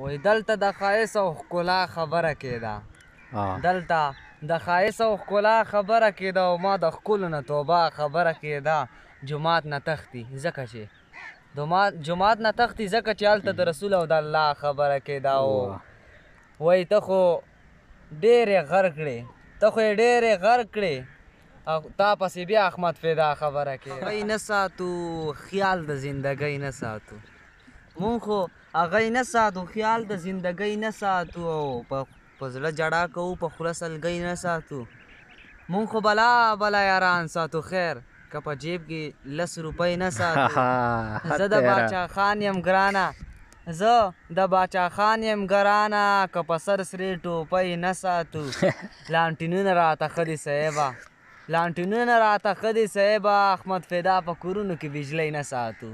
وای دلته د خایس او ښکلا خبره کېده دلته د خایس او ښکلا خبره کېده او ما د ښکلو نه توبه خبره کېده جماعت نه تختی ځکه چې جماعت نه تختی ځکه چې هلته د رسول او د الله خبره کېده او وای ته خو ډېرې غر کړې ته خو یې ډېرې غر کړې تا پسې بیا احمد فیدا خبره کې نه ساتو خیال د زندګۍ نه ساتو مونږ خو هغه نه ساتو خیال د زندګۍ نه ساتو او په زړه جړا کوو په خوله سلګۍ نه ساتو مونږ خو بلا بلا یاران ساتو خیر که په جیب کې لس روپۍ نه ساتو زه د باچا خان یم ګرانه زه د باچا خان یم ګرانه که په سر سرې ټوپۍ نه ساتو لانټینونه راته ښه دي صاحبه لانټینونه راته ښه دي صاحبه احمد فدا په کورونو کې بجلی نه ساتو